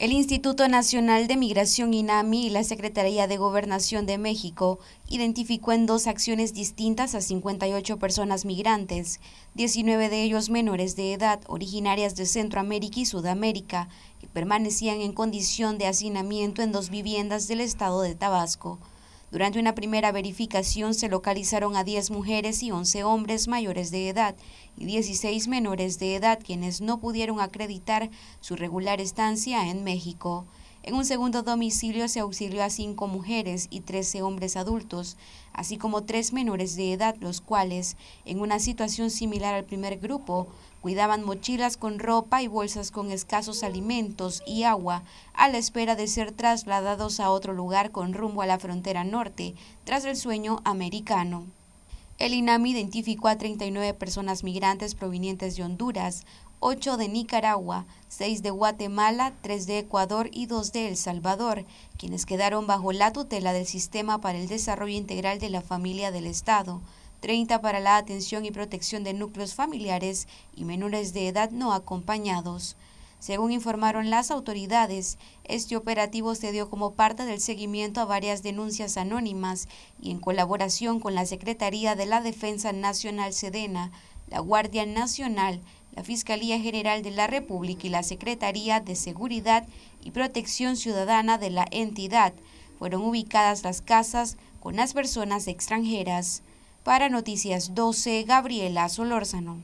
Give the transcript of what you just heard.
El Instituto Nacional de Migración INAMI y la Secretaría de Gobernación de México identificó en dos acciones distintas a 58 personas migrantes, 19 de ellos menores de edad, originarias de Centroamérica y Sudamérica, que permanecían en condición de hacinamiento en dos viviendas del estado de Tabasco. Durante una primera verificación se localizaron a 10 mujeres y 11 hombres mayores de edad y 16 menores de edad quienes no pudieron acreditar su regular estancia en México. En un segundo domicilio se auxilió a cinco mujeres y 13 hombres adultos, así como tres menores de edad, los cuales, en una situación similar al primer grupo, cuidaban mochilas con ropa y bolsas con escasos alimentos y agua a la espera de ser trasladados a otro lugar con rumbo a la frontera norte, tras el sueño americano. El INAMI identificó a 39 personas migrantes provenientes de Honduras, 8 de Nicaragua, 6 de Guatemala, 3 de Ecuador y 2 de El Salvador, quienes quedaron bajo la tutela del Sistema para el Desarrollo Integral de la Familia del Estado, 30 para la atención y protección de núcleos familiares y menores de edad no acompañados. Según informaron las autoridades, este operativo se dio como parte del seguimiento a varias denuncias anónimas y en colaboración con la Secretaría de la Defensa Nacional Sedena, la Guardia Nacional, la Fiscalía General de la República y la Secretaría de Seguridad y Protección Ciudadana de la entidad fueron ubicadas las casas con las personas extranjeras. Para Noticias 12, Gabriela Solórzano.